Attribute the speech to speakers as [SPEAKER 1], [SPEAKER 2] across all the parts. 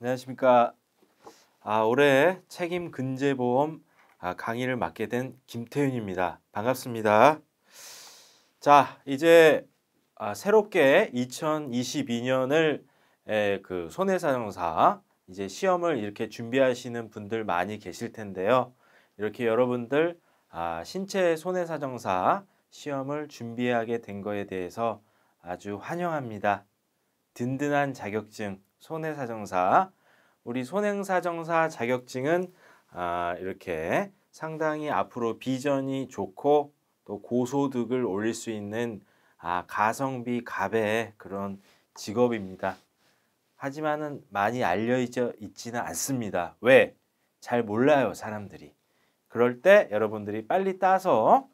[SPEAKER 1] 안녕하십니까. 아, 올해 책임 근제보험 아, 강의를 맡게 된 김태윤입니다. 반갑습니다. 자, 이제 아, 새롭게 2022년을 에, 그 손해사정사 이제 시험을 이렇게 준비하시는 분들 많이 계실 텐데요. 이렇게 여러분들 아, 신체 손해사정사 시험을 준비하게 된 거에 대해서 아주 환영합니다. 든든한 자격증 손해사정사 우리 손해사정사 자격증은 아, 이렇게 상당히 앞으로 비전이 좋고 또 고소득을 올릴 수 있는 아, 가성비 갑의 그런 직업입니다. 하지만은 많이 알려져 있지는 않습니다. 왜? 잘 몰라요 사람들이. 그럴 때 여러분들이 빨리 따서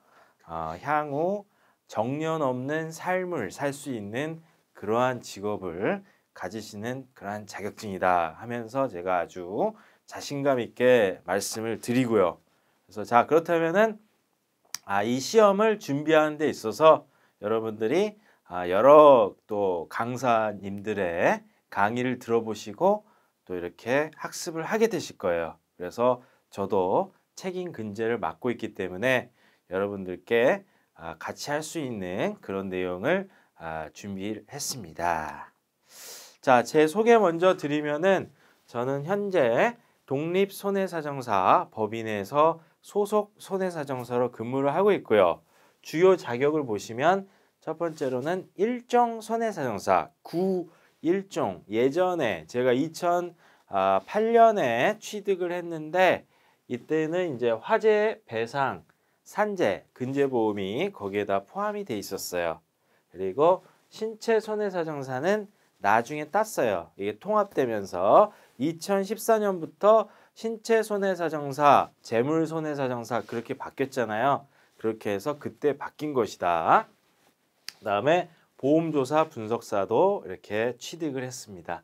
[SPEAKER 1] 어, 향후 정년 없는 삶을 살 수 있는 그러한 직업을 가지시는 그러한 자격증이다 하면서 제가 아주 자신감 있게 말씀을 드리고요. 그래서 자 그렇다면은 아, 이 시험을 준비하는 데 있어서 여러분들이 아, 여러 또 강사님들의 강의를 들어보시고 또 이렇게 학습을 하게 되실 거예요. 그래서 저도 책임 근제를 맡고 있기 때문에 여러분들께 아, 같이 할 수 있는 그런 내용을 아, 준비했습니다. 자, 제 소개 먼저 드리면은 저는 현재 독립 손해사정사 법인에서 소속 손해사정사로 근무를 하고 있고요. 주요 자격을 보시면 첫 번째로는 일종 손해사정사 구일종 예전에 제가 2008년에 취득을 했는데 이때는 이제 화재 배상 산재 근제보험이 거기에 다 포함이 돼 있었어요. 그리고 신체 손해사정사는 나중에 땄어요. 이게 통합되면서 2014년부터 신체 손해사정사, 재물 손해사정사 그렇게 바뀌었잖아요. 그렇게 해서 그때 바뀐 것이다. 그다음에 보험조사 분석사도 이렇게 취득을 했습니다.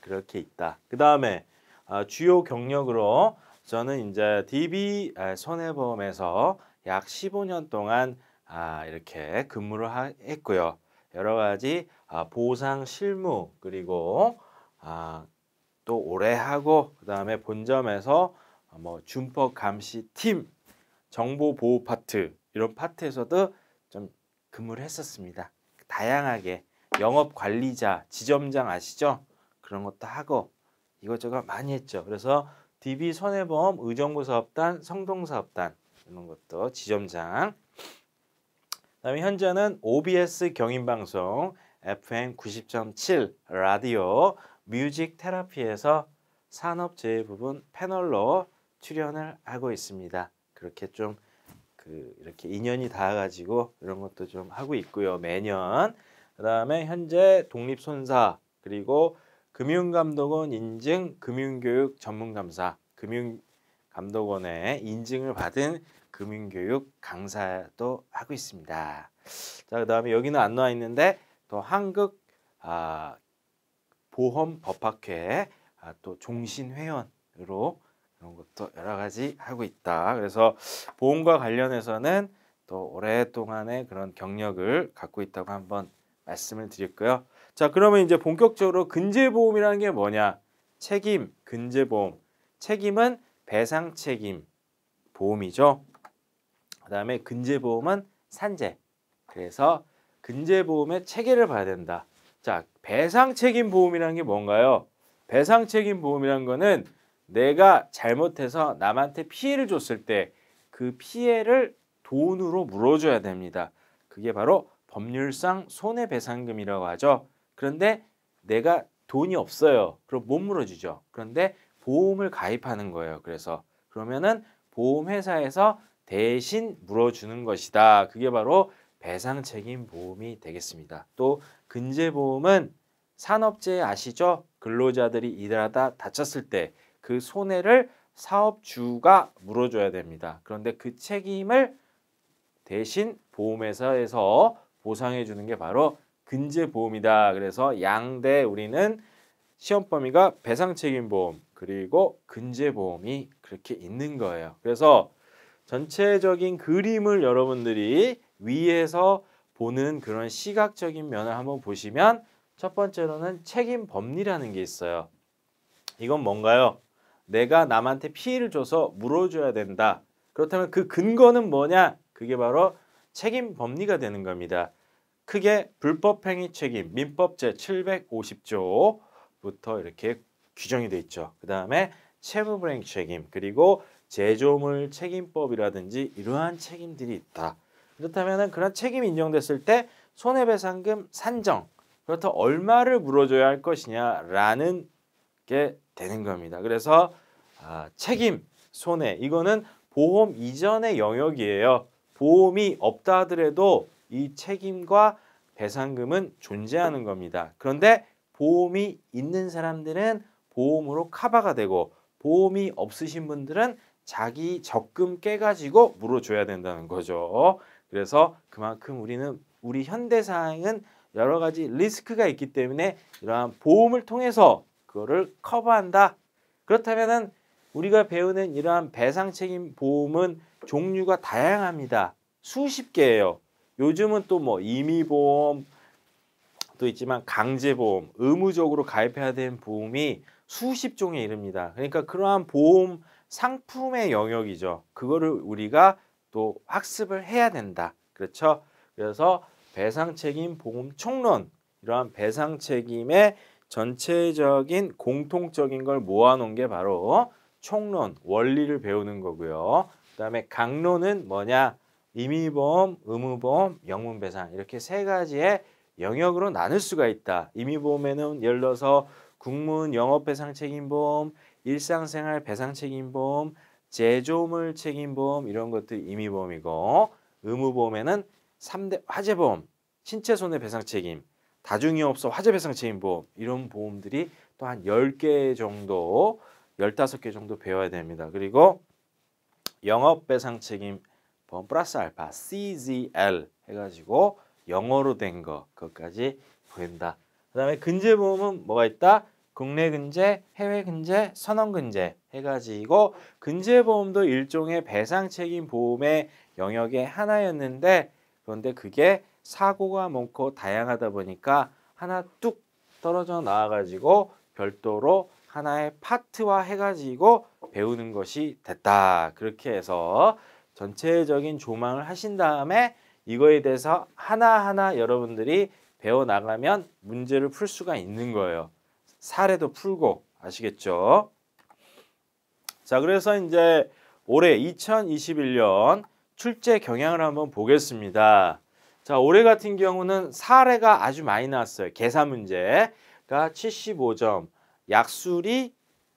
[SPEAKER 1] 그렇게 있다. 그다음에 아, 주요 경력으로 저는 이제 DB 아, 손해보험에서 약 15년 동안 아, 이렇게 근무를 했고요. 여러 가지 아, 보상 실무 그리고 아, 또 오래 하고 그 다음에 본점에서 아, 뭐 준법 감시 팀 정보 보호 파트 이런 파트에서도 좀 근무를 했었습니다. 다양하게 영업 관리자 지점장 아시죠? 그런 것도 하고 이것저것 많이 했죠. 그래서 DB 손해보험 의정부 사업단 성동 사업단 이런 것도 지점장. 그다음에 현재는 OBS 경인방송 FM 90.7 라디오 뮤직 테라피에서 산업재해 부분 패널로 출연을 하고 있습니다. 그렇게 좀 그 이렇게 인연이 닿아가지고 이런 것도 좀 하고 있고요. 매년 그 다음에 현재 독립손사 그리고 금융감독원 인증 금융교육 전문감사 금융감독원의 인증을 받은 금융교육 강사도 하고 있습니다. 자, 그 다음에 여기는 안 나와 있는데 또 한국 아, 보험 법학회 아, 또 종신 회원으로 이런 것도 여러 가지 하고 있다. 그래서 보험과 관련해서는 또 오랫동안의 그런 경력을 갖고 있다고 한번 말씀을 드렸고요. 자, 그러면 이제 본격적으로 근제보험이라는 게 뭐냐? 책임, 근제보험. 책임은 배상 책임 보험이죠. 그다음에 근제보험은 산재. 그래서 근제보험의 체계를 봐야 된다. 자, 배상 책임 보험이라는 게 뭔가요? 배상 책임 보험이라는 거는 내가 잘못해서 남한테 피해를 줬을 때 그 피해를 돈으로 물어줘야 됩니다. 그게 바로 법률상 손해배상금이라고 하죠. 그런데 내가 돈이 없어요. 그럼 못 물어주죠. 그런데 보험을 가입하는 거예요. 그래서 그러면은 보험회사에서 대신 물어주는 것이다. 그게 바로 배상 책임 보험이 되겠습니다. 또 근제 보험은 산업재해 아시죠? 근로자들이 일하다 다쳤을 때 그 손해를 사업주가 물어줘야 됩니다. 그런데 그 책임을 대신 보험회사에서 보상해 주는 게 바로 근제보험이다. 그래서 양대 우리는 시험 범위가 배상책임보험 그리고 근제보험이 그렇게 있는 거예요. 그래서 전체적인 그림을 여러분들이 위에서 보는 그런 시각적인 면을 한번 보시면 첫 번째로는 책임 법리라는 게 있어요. 이건 뭔가요? 내가 남한테 피해를 줘서 물어줘야 된다. 그렇다면 그 근거는 뭐냐? 그게 바로 책임 법리가 되는 겁니다. 크게 불법행위 책임 민법 제750조부터 이렇게 규정이 돼 있죠. 그 다음에 채무불행 책임 그리고 제조물 책임법이라든지 이러한 책임들이 있다. 그렇다면 그런 책임이 인정됐을 때 손해배상금 산정 그렇다 얼마를 물어줘야 할 것이냐라는 게 되는 겁니다. 그래서 아, 책임, 손해 이거는 보험 이전의 영역이에요. 보험이 없다 하더라도 이 책임과 배상금은 존재하는 겁니다. 그런데 보험이 있는 사람들은 보험으로 커버가 되고 보험이 없으신 분들은 자기 적금 깨가지고 물어줘야 된다는 거죠. 그래서 그만큼 우리는 우리 현대사항은 여러 가지 리스크가 있기 때문에 이러한 보험을 통해서 그거를 커버한다. 그렇다면은 우리가 배우는 이러한 배상 책임 보험은 종류가 다양합니다. 수십 개예요. 요즘은 또 뭐 임의보험 도 있지만 강제보험, 의무적으로 가입해야 되는 보험이 수십 종에 이릅니다. 그러니까 그러한 보험 상품의 영역이죠. 그거를 우리가 또 학습을 해야 된다. 그렇죠? 그래서 배상 책임 보험 총론 이러한 배상 책임의 전체적인 공통적인 걸 모아놓은 게 바로 총론 원리를 배우는 거고요. 그다음에 강론은 뭐냐? 임의보험, 의무보험, 영문배상 이렇게 세 가지의 영역으로 나눌 수가 있다. 임의보험에는 예를 들어서 국문 영업배상 책임보험, 일상생활 배상 책임보험, 제조물 책임보험 이런 것들 임의보험이고 의무보험에는 삼대 화재보험, 신체 손해배상 책임, 다중이업소 용 화재배상 책임보험 이런 보험들이 또한열 개 정도, 열다섯 개 정도 배워야 됩니다. 그리고 영업배상 책임 보험 플러스 알파 CZL 해가지고 영어로 된 거 그것까지 보인다. 그 다음에 근제보험은 뭐가 있다? 국내 근제, 해외 근제, 선언 근제 해가지고 근제보험도 일종의 배상 책임 보험의 영역의 하나였는데 그런데 그게 사고가 많고 다양하다 보니까 하나 뚝 떨어져 나와가지고 별도로 하나의 파트와 해가지고 배우는 것이 됐다. 그렇게 해서 전체적인 조망을 하신 다음에 이거에 대해서 하나하나 여러분들이 배워나가면 문제를 풀 수가 있는 거예요. 사례도 풀고 아시겠죠? 자, 그래서 이제 올해 2021년 출제 경향을 한번 보겠습니다. 자, 올해 같은 경우는 사례가 아주 많이 나왔어요. 계산 문제가 75점, 약술이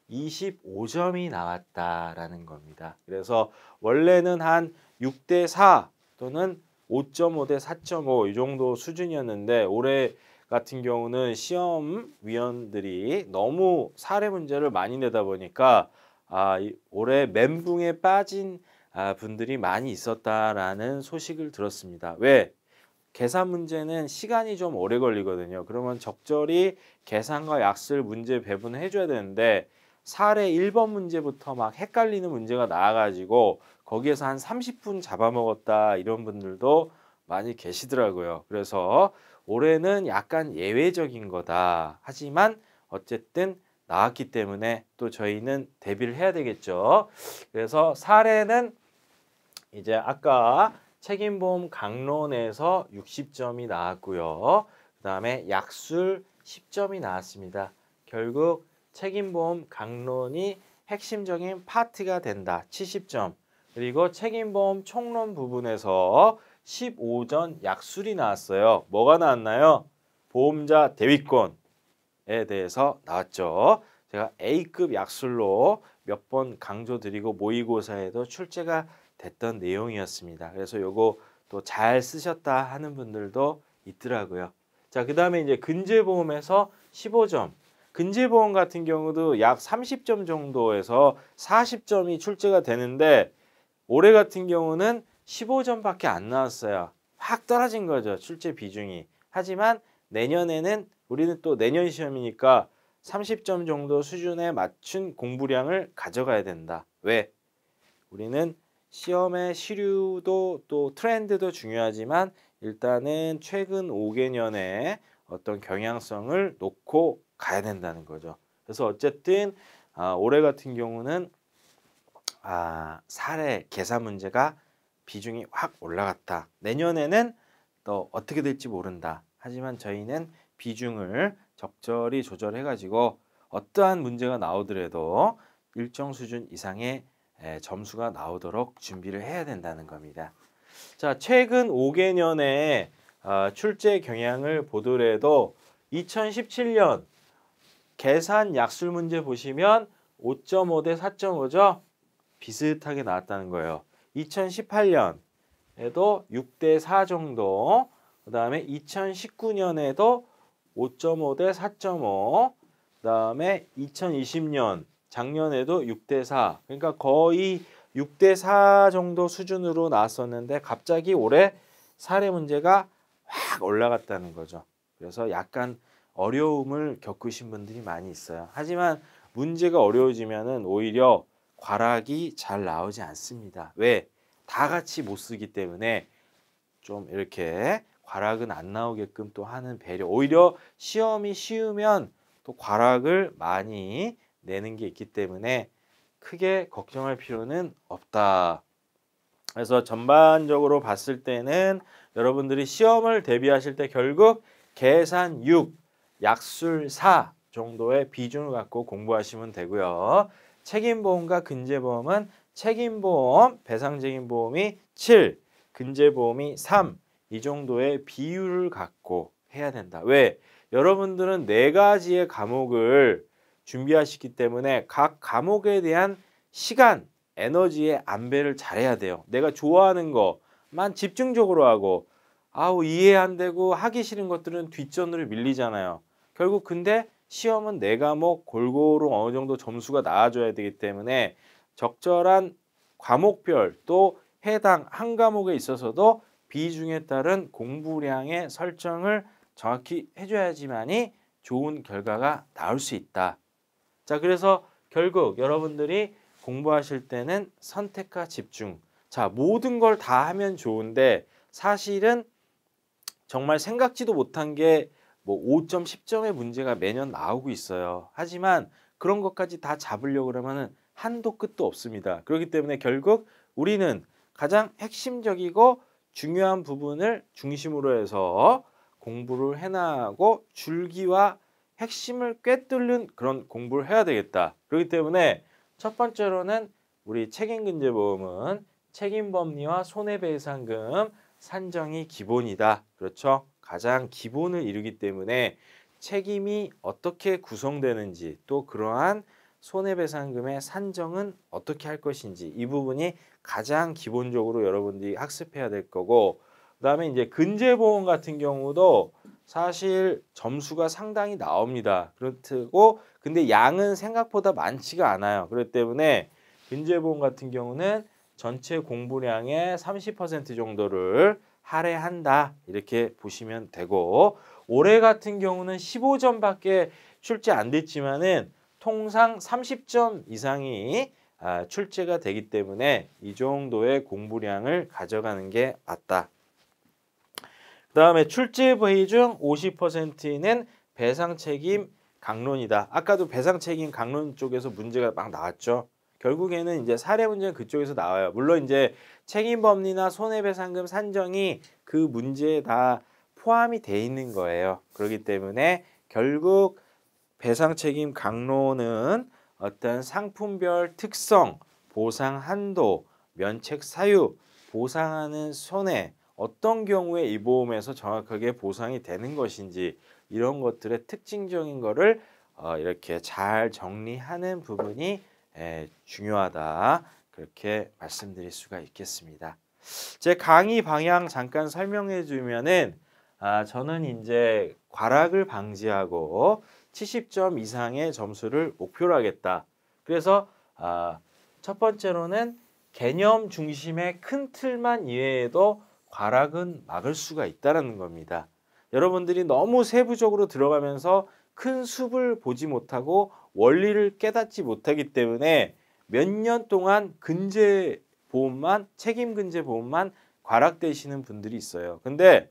[SPEAKER 1] 25점이 나왔다라는 겁니다. 그래서 원래는 한 6대 4 또는 5.5대4.5 이 정도 수준이었는데 올해 같은 경우는 시험위원들이 너무 사례 문제를 많이 내다 보니까 아, 올해 멘붕에 빠진 아, 분들이 많이 있었다라는 소식을 들었습니다. 왜? 계산 문제는 시간이 좀 오래 걸리거든요. 그러면 적절히 계산과 약수 문제 배분해 줘야 되는데 사례 1번 문제부터 막 헷갈리는 문제가 나와가지고 거기에서 한 30분 잡아먹었다 이런 분들도 많이 계시더라고요. 그래서 올해는 약간 예외적인 거다. 하지만 어쨌든 나왔기 때문에 또 저희는 대비를 해야 되겠죠. 그래서 사례는 이제 아까 책임보험 강론에서 60점이 나왔고요. 그 다음에 약술 10점이 나왔습니다. 결국 책임보험 강론이 핵심적인 파트가 된다. 70점. 그리고 책임보험 총론 부분에서 15전 약술이 나왔어요. 뭐가 나왔나요? 보험자 대위권에 대해서 나왔죠. 제가 A급 약술로 몇 번 강조드리고 모의고사에도 출제가 됐던 내용이었습니다. 그래서 요거 또 잘 쓰셨다 하는 분들도 있더라고요. 자, 그 다음에 이제 근제보험에서 15점. 근제보험 같은 경우도 약 30점 정도에서 40점이 출제가 되는데 올해 같은 경우는 15점밖에 안 나왔어요. 확 떨어진 거죠. 출제 비중이. 하지만 내년에는 우리는 또 내년 시험이니까 30점 정도 수준에 맞춘 공부량을 가져가야 된다. 왜? 우리는 시험의 시류도 또 트렌드도 중요하지만 일단은 최근 5개년에 어떤 경향성을 놓고 가야 된다는 거죠. 그래서 어쨌든 아, 올해 같은 경우는 아, 사례 계산 문제가 비중이 확 올라갔다. 내년에는 또 어떻게 될지 모른다. 하지만 저희는 비중을 적절히 조절해가지고 어떠한 문제가 나오더라도 일정 수준 이상의 점수가 나오도록 준비를 해야 된다는 겁니다. 자, 최근 5개년의 어, 출제 경향을 보더라도 2017년 계산 약술 문제 보시면 5.5대 4.5죠? 비슷하게 나왔다는 거예요. 2018년에도 6대 4 정도, 그 다음에 2019년에도 5.5대 4.5, 그 다음에 2020년, 작년에도 6대 4, 그러니까 거의 6대 4 정도 수준으로 나왔었는데 갑자기 올해 사례 문제가 확 올라갔다는 거죠. 그래서 약간 어려움을 겪으신 분들이 많이 있어요. 하지만 문제가 어려워지면 오히려 과락이 잘 나오지 않습니다. 왜? 다 같이 못 쓰기 때문에 좀 이렇게 과락은 안 나오게끔 또 하는 배려. 오히려 시험이 쉬우면 또 과락을 많이 내는 게 있기 때문에 크게 걱정할 필요는 없다. 그래서 전반적으로 봤을 때는 여러분들이 시험을 대비하실 때 결국 계산 6, 약술 4 정도의 비중을 갖고 공부하시면 되고요. 책임보험과 근제보험은 책임보험, 배상적인보험이 7, 근제보험이 3, 이 정도의 비율을 갖고 해야 된다. 왜? 여러분들은 네 가지의 과목을 준비하시기 때문에 각 과목에 대한 시간, 에너지의 안배를 잘해야 돼요. 내가 좋아하는 것만 집중적으로 하고 아우 이해 안 되고 하기 싫은 것들은 뒷전으로 밀리잖아요. 결국 근데 시험은 네 과목 뭐 골고루 어느 정도 점수가 나와줘야 되기 때문에 적절한 과목별 또 해당 한 과목에 있어서도 비중에 따른 공부량의 설정을 정확히 해줘야지만이 좋은 결과가 나올 수 있다. 자, 그래서 결국 여러분들이 공부하실 때는 선택과 집중. 자, 모든 걸 다 하면 좋은데 사실은 정말 생각지도 못한 게뭐 5점, 10점의 문제가 매년 나오고 있어요. 하지만 그런 것까지 다 잡으려고 그러면은 한도 끝도 없습니다. 그렇기 때문에 결국 우리는 가장 핵심적이고 중요한 부분을 중심으로 해서 공부를 해나가고 줄기와 핵심을 꿰뚫는 그런 공부를 해야 되겠다. 그렇기 때문에 첫 번째로는 우리 책임근제보험은 책임법리와 손해배상금 산정이 기본이다. 그렇죠? 가장 기본을 이루기 때문에 책임이 어떻게 구성되는지 또 그러한 손해배상금의 산정은 어떻게 할 것인지 이 부분이 가장 기본적으로 여러분들이 학습해야 될 거고 그 다음에 이제 근제보험 같은 경우도 사실 점수가 상당히 나옵니다. 그렇고 근데 양은 생각보다 많지가 않아요. 그렇기 때문에 근제보험 같은 경우는 전체 공부량의 30% 정도를 할애한다 이렇게 보시면 되고 올해 같은 경우는 15점밖에 출제 안 됐지만은 통상 30점 이상이 아, 출제가 되기 때문에 이 정도의 공부량을 가져가는 게 맞다. 그 다음에 출제 부의 중 50%는 배상 책임 강론이다. 아까도 배상 책임 강론 쪽에서 문제가 막 나왔죠. 결국에는 이제 사례 문제는 그쪽에서 나와요. 물론 이제 책임범위나 손해배상금 산정이 그 문제에 다 포함이 돼 있는 거예요. 그렇기 때문에 결국 배상 책임 강론은 어떤 상품별 특성, 보상 한도, 면책 사유, 보상하는 손해, 어떤 경우에 이 보험에서 정확하게 보상이 되는 것인지 이런 것들의 특징적인 거를 어, 이렇게 잘 정리하는 부분이 예, 중요하다 그렇게 말씀드릴 수가 있겠습니다. 제 강의 방향 잠깐 설명해 주면은 아, 저는 이제 과락을 방지하고 70점 이상의 점수를 목표로 하겠다. 그래서 아, 첫 번째로는 개념 중심의 큰 틀만 이외에도 과락은 막을 수가 있다는 겁니다. 여러분들이 너무 세부적으로 들어가면서 큰 숲을 보지 못하고 원리를 깨닫지 못하기 때문에 몇 년 동안 근제 보험만 책임 근제 보험만 과락되시는 분들이 있어요. 근데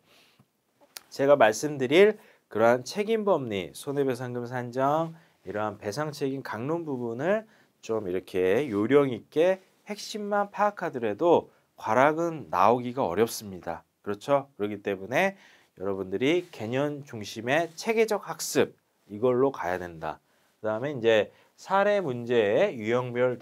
[SPEAKER 1] 제가 말씀드릴 그러한 책임 법리, 손해배상금 산정, 이러한 배상 책임 강론 부분을 좀 이렇게 요령 있게 핵심만 파악하더라도 과락은 나오기가 어렵습니다. 그렇죠? 그렇기 때문에 여러분들이 개념 중심의 체계적 학습 이걸로 가야 된다. 그다음에 이제 사례 문제의 유형별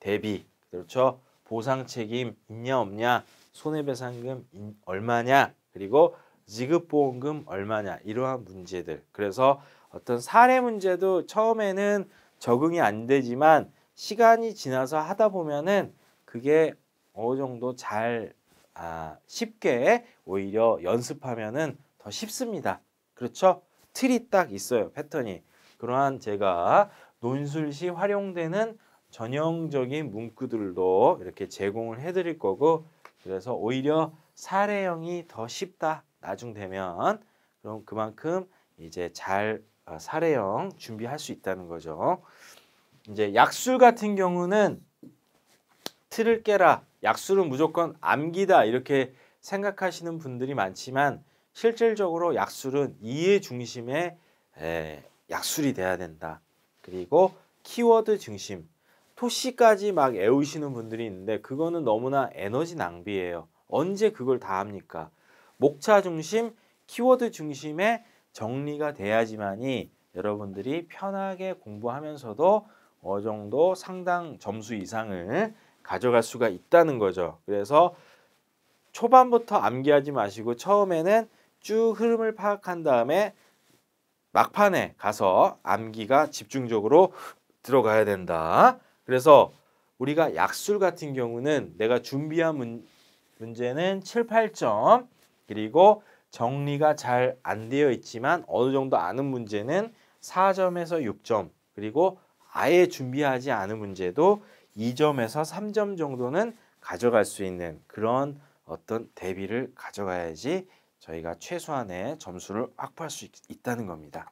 [SPEAKER 1] 대비 그렇죠 보상 책임 있냐 없냐 손해배상금 얼마냐 그리고 지급보험금 얼마냐 이러한 문제들 그래서 어떤 사례 문제도 처음에는 적응이 안 되지만 시간이 지나서 하다 보면은 그게 어느 정도 잘 아, 쉽게 오히려 연습하면은 더 쉽습니다 그렇죠 틀이 딱 있어요 패턴이 그러한 제가 논술 시 활용되는 전형적인 문구들도 이렇게 제공을 해드릴 거고 그래서 오히려 사례형이 더 쉽다 나중 되면 그럼 그만큼 이제 잘 어, 사례형 준비할 수 있다는 거죠. 이제 약술 같은 경우는 틀을 깨라 약술은 무조건 암기다 이렇게 생각하시는 분들이 많지만 실질적으로 약술은 이해 중심의 예, 약술이 돼야 된다. 그리고 키워드 중심, 토시까지 막 애우시는 분들이 있는데 그거는 너무나 에너지 낭비예요. 언제 그걸 다 합니까? 목차 중심, 키워드 중심의 정리가 돼야지만이 여러분들이 편하게 공부하면서도 어느 정도 상당 점수 이상을 가져갈 수가 있다는 거죠. 그래서 초반부터 암기하지 마시고 처음에는 쭉 흐름을 파악한 다음에 막판에 가서 암기가 집중적으로 들어가야 된다. 그래서 우리가 약술 같은 경우는 내가 준비한 문, 문제는 7, 8점 그리고 정리가 잘 안 되어 있지만 어느 정도 아는 문제는 4점에서 6점 그리고 아예 준비하지 않은 문제도 2점에서 3점 정도는 가져갈 수 있는 그런 어떤 대비를 가져가야지 저희가 최소한의 점수를 확보할 수 있, 다는 겁니다.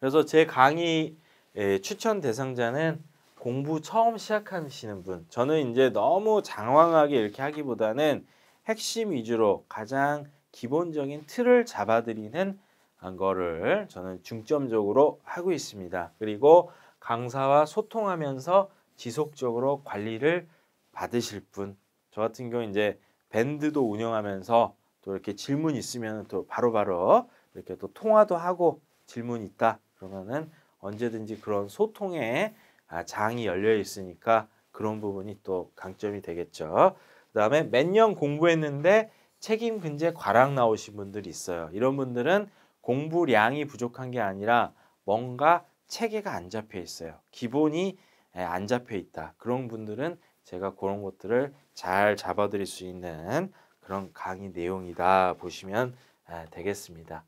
[SPEAKER 1] 그래서 제 강의 예, 추천 대상자는 공부 처음 시작하시는 분 저는 이제 너무 장황하게 이렇게 하기보다는 핵심 위주로 가장 기본적인 틀을 잡아드리는 아, 거를 저는 중점적으로 하고 있습니다. 그리고 강사와 소통하면서 지속적으로 관리를 받으실 분, 저 같은 경우 이제 밴드도 운영하면서 또 이렇게 질문 있으면 또 바로바로 이렇게 또 통화도 하고 질문 있다 그러면은 언제든지 그런 소통의 아, 장이 열려 있으니까 그런 부분이 또 강점이 되겠죠. 그 다음에 몇 년 공부했는데 책임 근제 과락 나오신 분들이 있어요. 이런 분들은 공부량이 부족한 게 아니라 뭔가 체계가 안 잡혀 있어요. 기본이 안 잡혀 있다. 그런 분들은 제가 그런 것들을 잘 잡아드릴 수 있는 그런 강의 내용이다 보시면 아, 되겠습니다.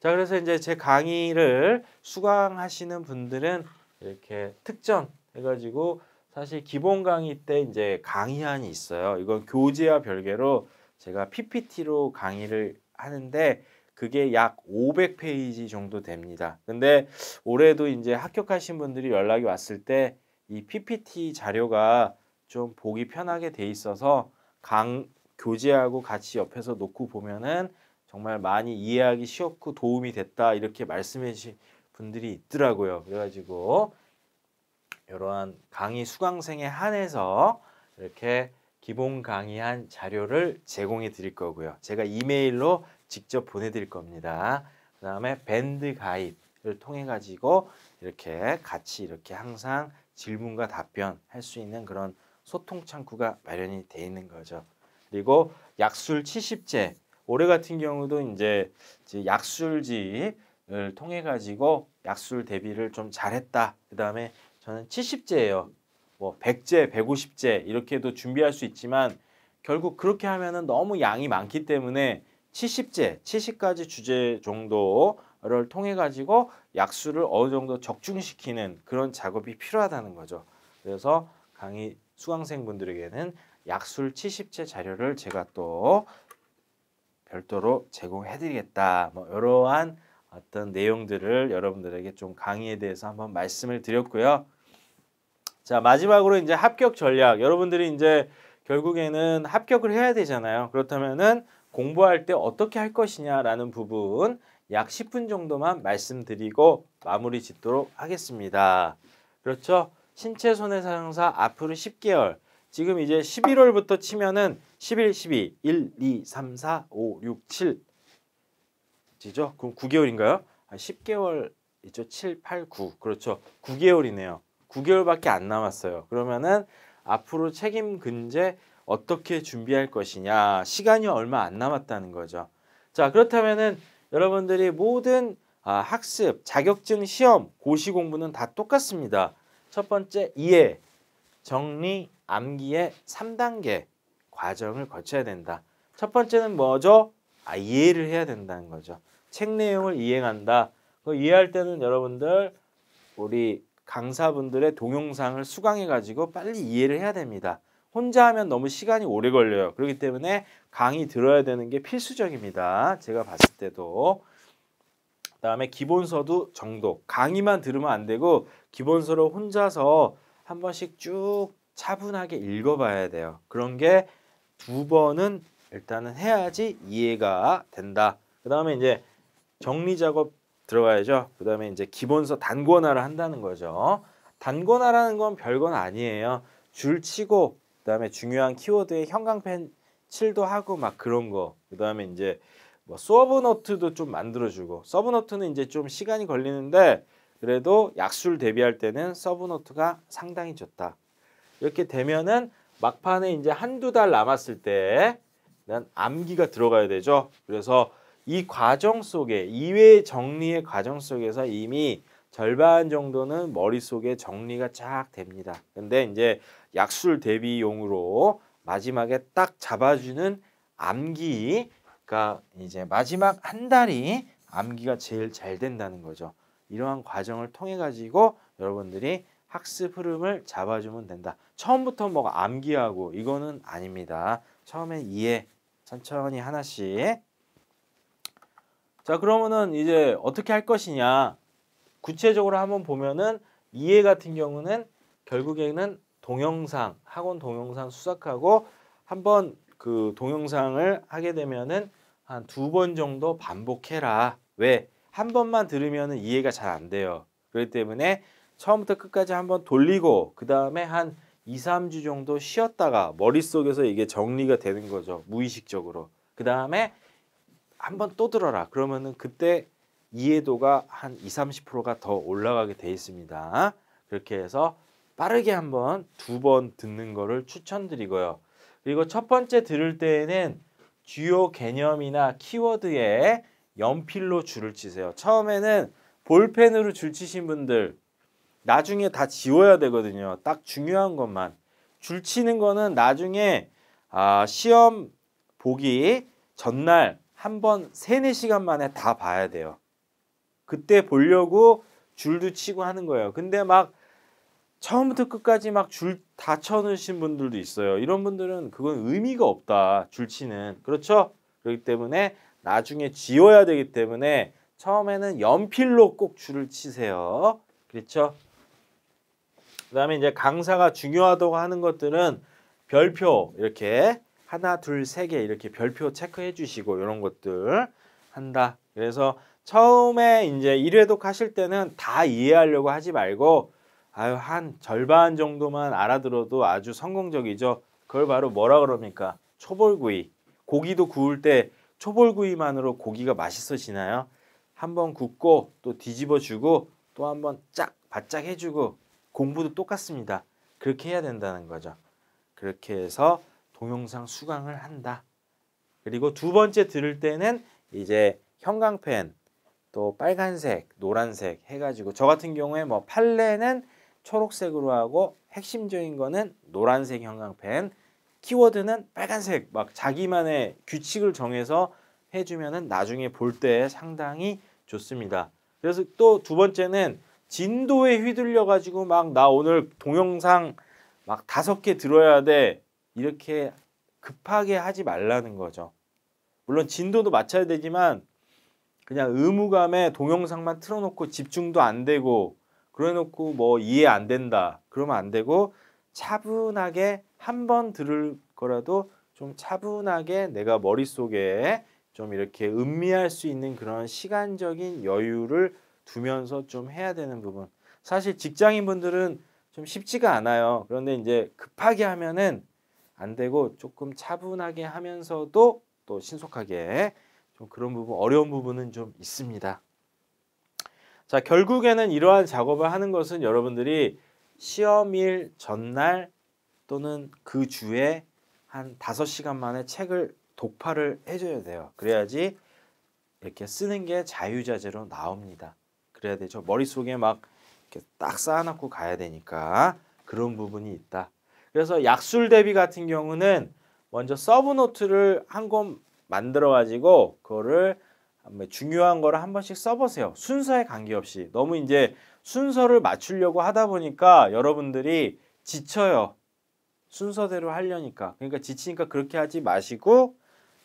[SPEAKER 1] 자, 그래서 이제 제 강의를 수강하시는 분들은 이렇게 특전 해가지고 사실 기본 강의 때 이제 강의안이 있어요. 이건 교재와 별개로 제가 PPT로 강의를 하는데 그게 약 500페이지 정도 됩니다. 근데 올해도 이제 합격하신 분들이 연락이 왔을 때 이 PPT 자료가 좀 보기 편하게 돼 있어서 강 교재하고 같이 옆에서 놓고 보면은 정말 많이 이해하기 쉬웠고 도움이 됐다 이렇게 말씀해 주신 분들이 있더라고요. 그래가지고 이러한 강의 수강생에 한해서 이렇게 기본 강의한 자료를 제공해 드릴 거고요. 제가 이메일로 직접 보내드릴 겁니다. 그 다음에 밴드 가입을 통해 가지고 이렇게 같이 이렇게 항상 질문과 답변 할 수 있는 그런 소통 창구가 마련이 돼 있는 거죠. 그리고 약술 70제 올해 같은 경우도 이제 약술지를 통해 가지고 약술 대비를 좀 잘했다. 그 다음에 저는 70제예요. 뭐 100제, 150제 이렇게도 준비할 수 있지만 결국 그렇게 하면은 너무 양이 많기 때문에 70제, 70가지 주제 정도를 통해 가지고 약수를 어느 정도 적중시키는 그런 작업이 필요하다는 거죠. 그래서 강의 수강생분들에게는 약술 70제 자료를 제가 또 별도로 제공해드리겠다. 뭐 이러한 어떤 내용들을 여러분들에게 좀 강의에 대해서 한번 말씀을 드렸고요. 자 마지막으로 이제 합격 전략. 여러분들이 이제 결국에는 합격을 해야 되잖아요. 그렇다면은 공부할 때 어떻게 할 것이냐라는 부분 약 10분 정도만 말씀드리고 마무리 짓도록 하겠습니다. 그렇죠? 신체 손해사용사 앞으로 10개월 지금 이제 11월부터 치면은 11, 12, 1, 2, 3, 4, 5, 6, 7 지죠? 그럼 9개월인가요? 아, 10개월 있죠? 7, 8, 9 그렇죠. 9개월이네요. 9개월밖에 안 남았어요. 그러면은 앞으로 책임 근제 어떻게 준비할 것이냐 시간이 얼마 안 남았다는 거죠. 자 그렇다면은 여러분들이 모든 아, 학습, 자격증 시험, 고시 공부는 다 똑같습니다. 첫 번째 이해, 정리, 암기의 3단계 과정을 거쳐야 된다. 첫 번째는 뭐죠? 아, 이해를 해야 된다는 거죠. 책 내용을 이행한다. 그 이해할 때는 여러분들 우리 강사분들의 동영상을 수강해 가지고 빨리 이해를 해야 됩니다. 혼자 하면 너무 시간이 오래 걸려요. 그렇기 때문에 강의 들어야 되는 게 필수적입니다. 제가 봤을 때도. 그다음에 기본서도 정독. 강의만 들으면 안 되고 기본서로 혼자서 한 번씩 쭉 차분하게 읽어봐야 돼요. 그런 게 두 번은 일단은 해야지 이해가 된다. 그 다음에 이제 정리 작업 들어가야죠. 그 다음에 이제 기본서 단권화를 한다는 거죠. 단권화라는 건 별건 아니에요. 줄 치고 그 다음에 중요한 키워드에 형광펜 칠도 하고 막 그런 거. 그 다음에 이제 뭐 서브노트도 좀 만들어주고 서브노트는 이제 좀 시간이 걸리는데 그래도 약술 대비할 때는 서브노트가 상당히 좋다. 이렇게 되면은 막판에 이제 한두 달 남았을 때 난 암기가 들어가야 되죠. 그래서 이 과정 속에 이외 정리의 과정 속에서 이미 절반 정도는 머릿속에 정리가 쫙 됩니다. 근데 이제 약술 대비용으로 마지막에 딱 잡아주는 암기가 이제 마지막 한 달이 암기가 제일 잘 된다는 거죠. 이러한 과정을 통해 가지고 여러분들이 학습 흐름을 잡아주면 된다. 처음부터 뭐 암기하고 이거는 아닙니다. 처음에 이해 천천히 하나씩 자 그러면은 이제 어떻게 할 것이냐 구체적으로 한번 보면은 이해 같은 경우는 결국에는 동영상 학원 동영상 수작하고 한번 그 동영상을 하게 되면은 한 두 번 정도 반복해라 왜 한 번만 들으면은 이해가 잘 안 돼요 그렇기 때문에 처음부터 끝까지 한번 돌리고 그 다음에 한 2, 3주 정도 쉬었다가 머릿속에서 이게 정리가 되는 거죠. 무의식적으로. 그 다음에 한번 또 들어라. 그러면은 그때 이해도가 한 2, 30%가 더 올라가게 돼 있습니다. 그렇게 해서 빠르게 한번 두 번 듣는 거를 추천드리고요. 그리고 첫 번째 들을 때에는 주요 개념이나 키워드에 연필로 줄을 치세요. 처음에는 볼펜으로 줄 치신 분들 나중에 다 지워야 되거든요. 딱 중요한 것만. 줄치는 거는 나중에 아, 시험 보기 전날 한번 3, 4 시간 만에 다 봐야 돼요. 그때 보려고 줄도 치고 하는 거예요. 근데 막 처음부터 끝까지 막 줄 다 쳐놓으신 분들도 있어요. 이런 분들은 그건 의미가 없다. 줄치는. 그렇죠? 그렇기 때문에 나중에 지워야 되기 때문에 처음에는 연필로 꼭 줄을 치세요. 그렇죠? 그다음에 이제 강사가 중요하다고 하는 것들은 별표 이렇게 하나 둘 세 개 이렇게 별표 체크해 주시고 이런 것들 한다. 그래서 처음에 이제 일회독 하실 때는 다 이해하려고 하지 말고 아유 한 절반 정도만 알아들어도 아주 성공적이죠. 그걸 바로 뭐라 그럽니까? 초벌구이. 고기도 구울 때 초벌구이만으로 고기가 맛있어지나요? 한번 굽고 또 뒤집어 주고 또 한번 쫙 바짝 해주고 공부도 똑같습니다. 그렇게 해야 된다는 거죠. 그렇게 해서 동영상 수강을 한다. 그리고 두 번째 들을 때는 이제 형광펜 또 빨간색, 노란색 해가지고 저 같은 경우에 뭐판례는 초록색으로 하고 핵심적인 거는 노란색 형광펜 키워드는 빨간색 막 자기만의 규칙을 정해서 해주면은 나중에 볼 때 상당히 좋습니다. 그래서 또 두 번째는 진도에 휘둘려 가지고 막 나 오늘 동영상 막 다섯 개 들어야 돼 이렇게 급하게 하지 말라는 거죠. 물론 진도도 맞춰야 되지만 그냥 의무감에 동영상만 틀어놓고 집중도 안 되고 그래놓고 뭐 이해 안 된다 그러면 안 되고 차분하게 한 번 들을 거라도 좀 차분하게 내가 머릿속에 좀 이렇게 음미할 수 있는 그런 시간적인 여유를 두면서 좀 해야 되는 부분. 사실 직장인분들은 좀 쉽지가 않아요. 그런데 이제 급하게 하면은 안 되고 조금 차분하게 하면서도 또 신속하게 좀 그런 부분 어려운 부분은 좀 있습니다. 자, 결국에는 이러한 작업을 하는 것은 여러분들이 시험일 전날 또는 그 주에 한 다섯 시간 만에 책을 독파를 해줘야 돼요. 그래야지 이렇게 쓰는 게 자유자재로 나옵니다. 그래야 되죠. 머릿속에 막 이렇게 딱 쌓아놓고 가야 되니까 그런 부분이 있다. 그래서 약술 대비 같은 경우는 먼저 서브 노트를 한 권 만들어 가지고 그거를 중요한 거를 한 번씩 써보세요. 순서에 관계없이 너무 이제 순서를 맞추려고 하다 보니까 여러분들이 지쳐요. 순서대로 하려니까 그러니까 지치니까 그렇게 하지 마시고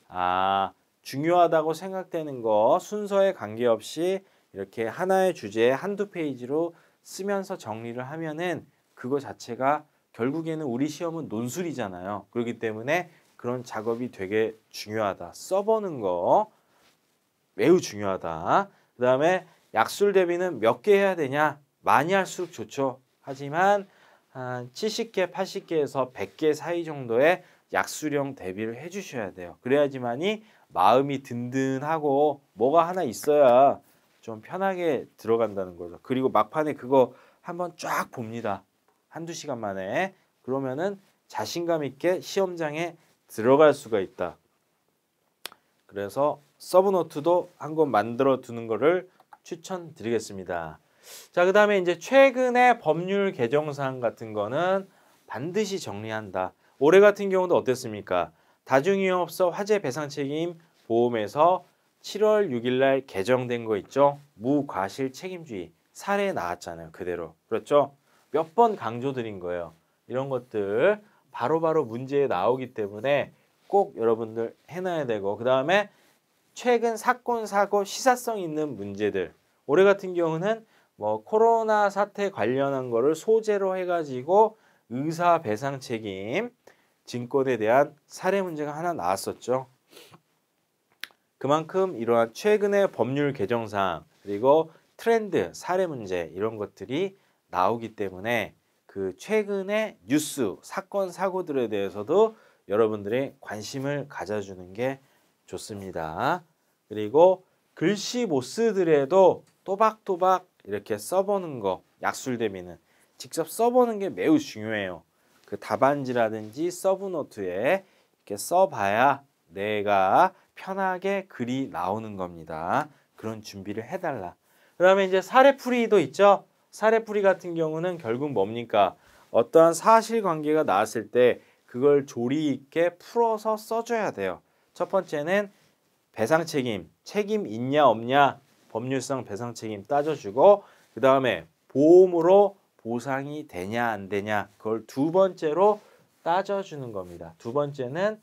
[SPEAKER 1] 아 중요하다고 생각되는 거 순서에 관계없이 이렇게 하나의 주제에 한두 페이지로 쓰면서 정리를 하면은 그거 자체가 결국에는 우리 시험은 논술이잖아요. 그렇기 때문에 그런 작업이 되게 중요하다. 써보는 거 매우 중요하다. 그 다음에 약술 대비는 몇 개 해야 되냐? 많이 할수록 좋죠. 하지만 한 70개, 80개에서 100개 사이 정도의 약술형 대비를 해주셔야 돼요. 그래야지만이 마음이 든든하고 뭐가 하나 있어야 좀 편하게 들어간다는 거죠. 그리고 막판에 그거 한번 쫙 봅니다. 한두 시간 만에. 그러면은 자신감 있게 시험장에 들어갈 수가 있다. 그래서 서브노트도 한 권 만들어 두는 거를 추천드리겠습니다. 자, 그 다음에 이제 최근에 법률 개정사항 같은 거는 반드시 정리한다. 올해 같은 경우도 어땠습니까? 다중이용업소 화재 배상 책임 보험에서 7월 6일 날 개정된 거 있죠? 무과실 책임주의 사례 나왔잖아요. 그대로. 그렇죠? 몇 번 강조드린 거예요. 이런 것들 바로바로 바로 문제에 나오기 때문에 꼭 여러분들 해놔야 되고 그 다음에 최근 사건 사고 시사성 있는 문제들 올해 같은 경우는 뭐 코로나 사태 관련한 거를 소재로 해가지고 의사 배상 책임 증권에 대한 사례 문제가 하나 나왔었죠. 그만큼 이러한 최근의 법률 개정 사항 그리고 트렌드 사례 문제 이런 것들이 나오기 때문에 그 최근의 뉴스 사건 사고들에 대해서도 여러분들의 관심을 가져주는 게 좋습니다. 그리고 글씨 모스들에도 또박또박 이렇게 써보는 거 약술대미는 직접 써보는 게 매우 중요해요. 그 답안지라든지 서브노트에 이렇게 써봐야 내가 편하게 글이 나오는 겁니다. 그런 준비를 해달라. 그 다음에 이제 사례풀이도 있죠. 사례풀이 같은 경우는 결국 뭡니까? 어떠한 사실관계가 나왔을 때 그걸 조리 있게 풀어서 써줘야 돼요. 첫 번째는 배상 책임, 책임 있냐 없냐 법률상 배상 책임 따져주고 그 다음에 보험으로 보상이 되냐 안 되냐 그걸 두 번째로 따져주는 겁니다. 두 번째는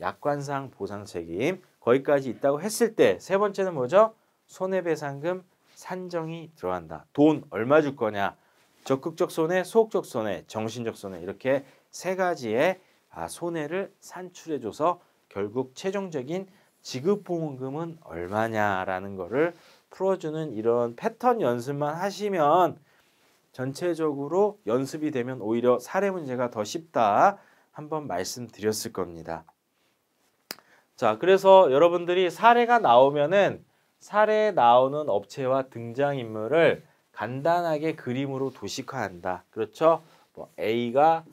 [SPEAKER 1] 약관상 보상 책임, 거기까지 있다고 했을 때 세 번째는 뭐죠? 손해배상금 산정이 들어간다. 돈 얼마 줄 거냐? 적극적 손해, 소극적 손해, 정신적 손해 이렇게 세 가지의 아, 손해를 산출해줘서 결국 최종적인 지급보험금은 얼마냐라는 거를 풀어주는 이런 패턴 연습만 하시면 전체적으로 연습이 되면 오히려 사례 문제가 더 쉽다 한번 말씀드렸을 겁니다. 자, 그래서 여러분들이 사례가 나오면은 사례에 나오는 업체와 등장인물을 간단하게 그림으로 도식화한다. 그렇죠? 뭐 A가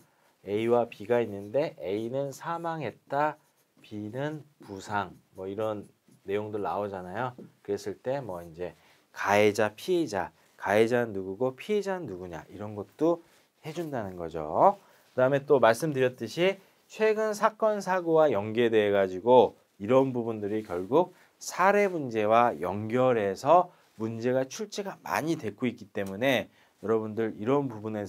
[SPEAKER 1] A와 B가 있는데 A는 사망했다. B는 부상. 뭐 이런 내용들 나오잖아요. 그랬을 때 뭐 이제 가해자, 피해자, 가해자는 누구고 피해자는 누구냐 이런 것도 해준다는 거죠. 그 다음에 또 말씀드렸듯이 최근 사건 사고와 연계돼 가지고 이런 부분들이 결국 사례 문제와 연결해서 문제가 출제가 많이 됐고 있기 때문에 여러분들 이런 부분에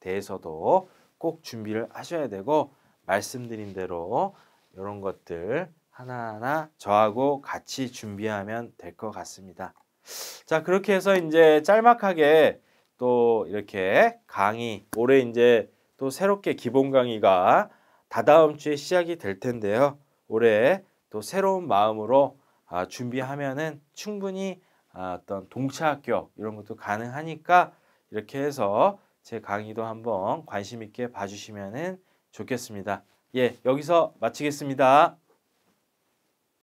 [SPEAKER 1] 대해서도 꼭 준비를 하셔야 되고 말씀드린 대로 이런 것들 하나하나 저하고 같이 준비하면 될 것 같습니다. 자 그렇게 해서 이제 짤막하게 또 이렇게 강의 올해 이제 또 새롭게 기본 강의가 다다음 주에 시작이 될 텐데요. 올해 또 새로운 마음으로 아, 준비하면은 충분히 아, 어떤 동차 합격 이런 것도 가능하니까 이렇게 해서 제 강의도 한번 관심 있게 봐주시면은 좋겠습니다. 예, 여기서 마치겠습니다.